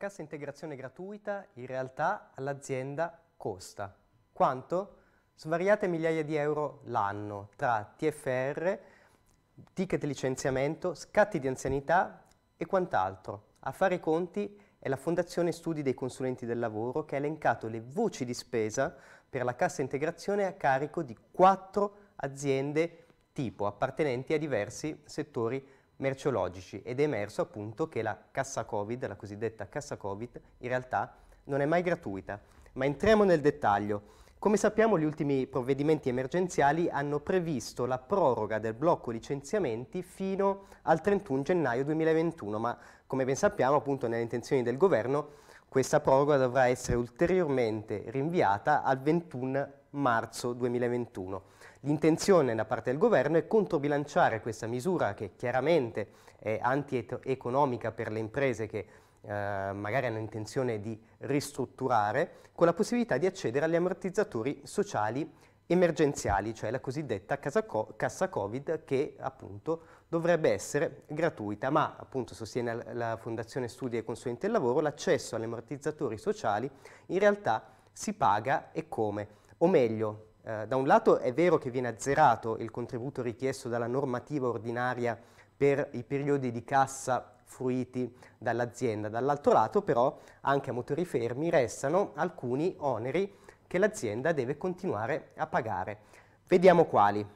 cassa integrazione gratuita in realtà all'azienda costa. Quanto? Svariate migliaia di euro l'anno tra TFR, ticket licenziamento, scatti di anzianità e quant'altro. A fare i conti è la Fondazione Studi dei Consulenti del Lavoro che ha elencato le voci di spesa per la cassa integrazione a carico di quattro aziende tipo appartenenti a diversi settori merceologici ed è emerso appunto che la cassa Covid, la cosiddetta cassa Covid, in realtà non è mai gratuita. Ma entriamo nel dettaglio. Come sappiamo gli ultimi provvedimenti emergenziali hanno previsto la proroga del blocco licenziamenti fino al 31 gennaio 2021, ma come ben sappiamo appunto nelle intenzioni del governo questa proroga dovrà essere ulteriormente rinviata al 21 marzo 2021. L'intenzione da parte del governo è controbilanciare questa misura che chiaramente è anti-economica per le imprese che eh, magari hanno intenzione di ristrutturare, con la possibilità di accedere agli ammortizzatori sociali emergenziali, cioè la cosiddetta cassa Covid che appunto dovrebbe essere gratuita, ma appunto sostiene la Fondazione Studi e Consulenti del Lavoro, l'accesso agli ammortizzatori sociali in realtà si paga e come, o meglio eh, da un lato è vero che viene azzerato il contributo richiesto dalla normativa ordinaria per i periodi di cassa fruiti dall'azienda, dall'altro lato però anche a motori fermi restano alcuni oneri che l'azienda deve continuare a pagare. Vediamo quali.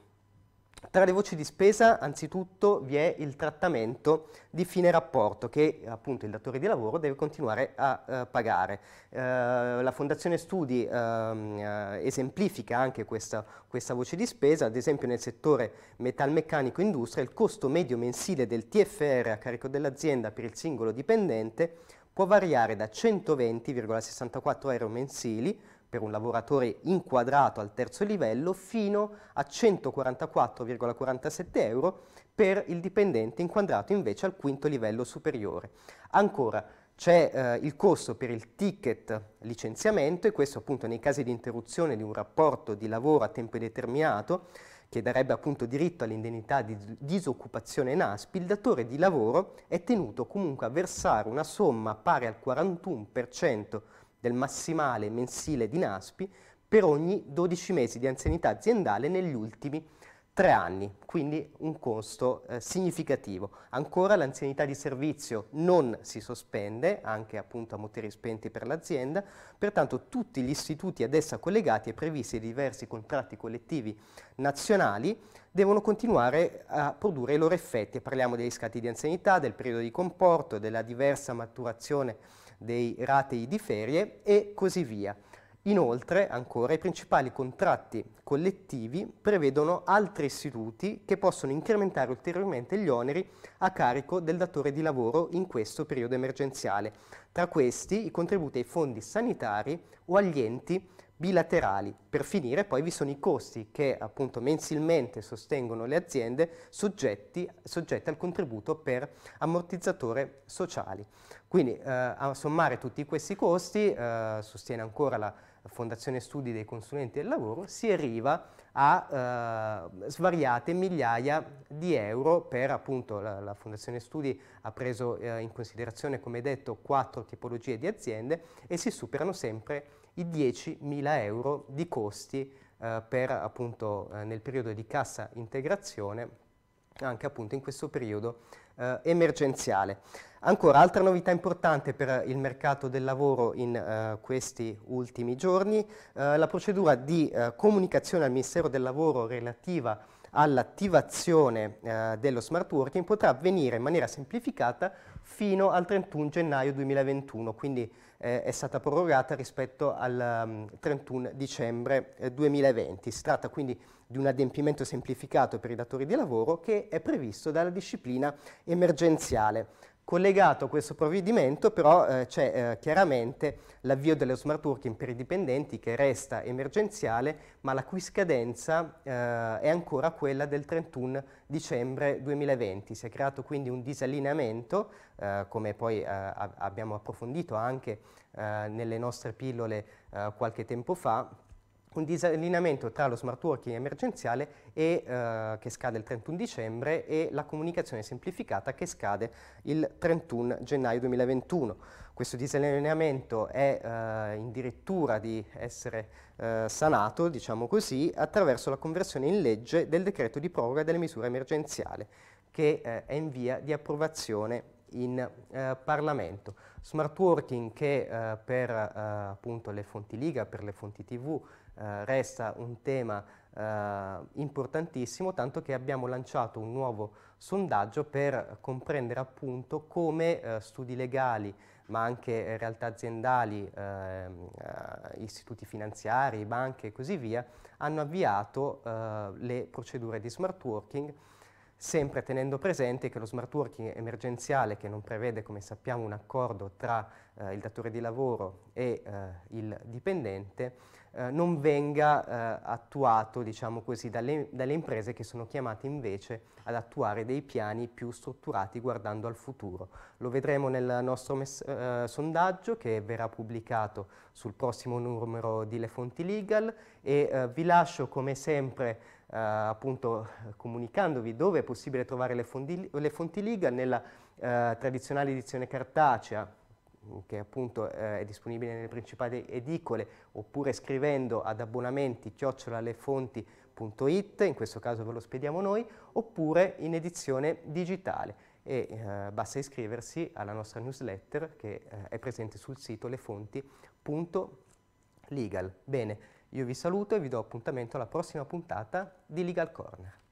Tra le voci di spesa, anzitutto, vi è il trattamento di fine rapporto che appunto il datore di lavoro deve continuare a eh, pagare. Eh, la Fondazione Studi ehm, eh, esemplifica anche questa, questa, voce di spesa, ad esempio nel settore metalmeccanico-industria il costo medio mensile del TFR a carico dell'azienda per il singolo dipendente può variare da 120,64 euro mensili per un lavoratore inquadrato al terzo livello fino a 144,47 euro per il dipendente inquadrato invece al quinto livello superiore. Ancora, c'è eh, il costo per il ticket licenziamento e questo appunto nei casi di interruzione di un rapporto di lavoro a tempo indeterminato che darebbe appunto diritto all'indennità di disoccupazione in il datore di lavoro è tenuto comunque a versare una somma pari al 41% del massimale mensile di NASPI per ogni 12 mesi di anzianità aziendale negli ultimi tre anni, quindi un costo eh, significativo. Ancora l'anzianità di servizio non si sospende, anche appunto a motori spenti per l'azienda, pertanto tutti gli istituti ad essa collegati e previsti diversi contratti collettivi nazionali devono continuare a produrre i loro effetti. Parliamo degli scatti di anzianità, del periodo di comporto, della diversa maturazione dei ratei di ferie e così via. Inoltre, ancora, i principali contratti collettivi prevedono altri istituti che possono incrementare ulteriormente gli oneri a carico del datore di lavoro in questo periodo emergenziale. Tra questi, i contributi ai fondi sanitari o agli enti bilaterali. Per finire poi vi sono i costi che appunto mensilmente sostengono le aziende soggetti, soggetti al contributo per ammortizzatore sociali. Quindi eh, a sommare tutti questi costi eh, sostiene ancora la Fondazione Studi dei Consulenti del Lavoro, si arriva a eh, svariate migliaia di euro per appunto la, la Fondazione Studi ha preso eh, in considerazione come detto quattro tipologie di aziende e si superano sempre i 10.000 euro di costi eh, per appunto eh, nel periodo di cassa integrazione anche appunto in questo periodo eh, emergenziale. Ancora, altra novità importante per eh, il mercato del lavoro in eh, questi ultimi giorni, eh, la procedura di eh, comunicazione al Ministero del Lavoro relativa all'attivazione eh, dello smart working potrà avvenire in maniera semplificata fino al 31 gennaio 2021, quindi eh, è stata prorogata rispetto al um, mm, 31 dicembre 2020. Si tratta quindi di un adempimento semplificato per i datori di lavoro che è previsto dalla disciplina emergenziale. Collegato a questo provvedimento però eh, c'è eh, chiaramente l'avvio dello smart working per i dipendenti che resta emergenziale ma la cui scadenza eh, è ancora quella del 31 dicembre 2020. Si è creato quindi un disallineamento, eh, come poi eh, abbiamo approfondito anche eh, nelle nostre pillole qualche tempo fa, un disallineamento tra lo smart working emergenziale e, eh, che scade il 31 dicembre e la comunicazione semplificata che scade il 31 gennaio 2021. Questo disallineamento è eh, in dirittura di essere eh, sanato, diciamo così, attraverso la conversione in legge del decreto di proroga delle misure emergenziali che eh, è in via di approvazione in eh, Parlamento. Smart working che eh, per eh, appunto le fonti Liga, per le fonti TV eh, resta un tema eh, importantissimo, tanto che abbiamo lanciato un nuovo sondaggio per comprendere appunto come eh, studi legali, ma anche eh, realtà aziendali, ehm, eh, istituti finanziari, banche e così via, hanno avviato eh, le procedure di smart working sempre tenendo presente che lo smart working emergenziale, che non prevede, come sappiamo, un accordo tra eh, il datore di lavoro e eh, il dipendente, eh, non venga eh, attuato diciamo così, dalle, dalle, imprese che sono chiamate invece ad attuare dei piani più strutturati guardando al futuro. Lo vedremo nel nostro eh, sondaggio che verrà pubblicato sul prossimo numero di Le Fonti Legal e eh, vi lascio come sempre eh, appunto comunicandovi dove è possibile trovare Le Fonti, le fonti Legal nella eh, tradizionale edizione cartacea che appunto eh, è disponibile nelle principali edicole, oppure scrivendo ad abbonamenti chiocciolalefonti.it, in questo caso ve lo spediamo noi, oppure in edizione digitale e eh, basta iscriversi alla nostra newsletter che eh, è presente sul sito lefonti.legal. Bene, io vi saluto e vi do appuntamento alla prossima puntata di Legal Corner.